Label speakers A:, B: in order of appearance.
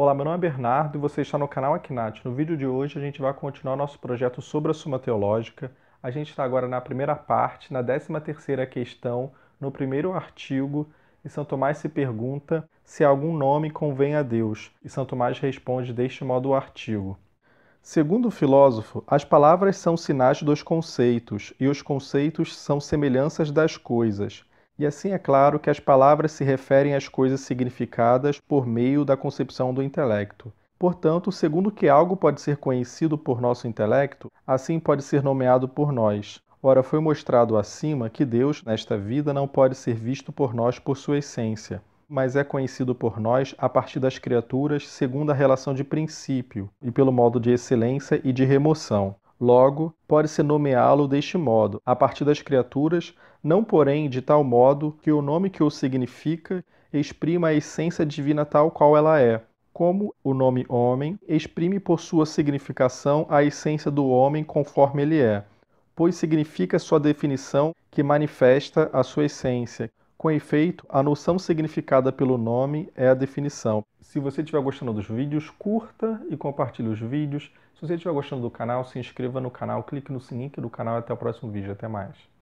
A: Olá, meu nome é Bernardo e você está no canal Aquinat. No vídeo de hoje a gente vai continuar nosso projeto sobre a Suma Teológica. A gente está agora na primeira parte, na 13 terceira questão, no primeiro artigo, e São Tomás se pergunta se algum nome convém a Deus, e São Tomás responde deste modo o artigo. Segundo o filósofo, as palavras são sinais dos conceitos, e os conceitos são semelhanças das coisas. E assim é claro que as palavras se referem às coisas significadas por meio da concepção do intelecto. Portanto, segundo que algo pode ser conhecido por nosso intelecto, assim pode ser nomeado por nós. Ora, foi mostrado acima que Deus, nesta vida, não pode ser visto por nós por sua essência, mas é conhecido por nós a partir das criaturas segundo a relação de princípio e pelo modo de excelência e de remoção. Logo, pode-se nomeá-lo deste modo, a partir das criaturas, não porém de tal modo que o nome que o significa exprima a essência divina tal qual ela é, como o nome homem exprime por sua significação a essência do homem conforme ele é, pois significa sua definição que manifesta a sua essência, com efeito, a noção significada pelo nome é a definição. Se você estiver gostando dos vídeos, curta e compartilhe os vídeos. Se você estiver gostando do canal, se inscreva no canal, clique no sininho do canal. Até o próximo vídeo. Até mais.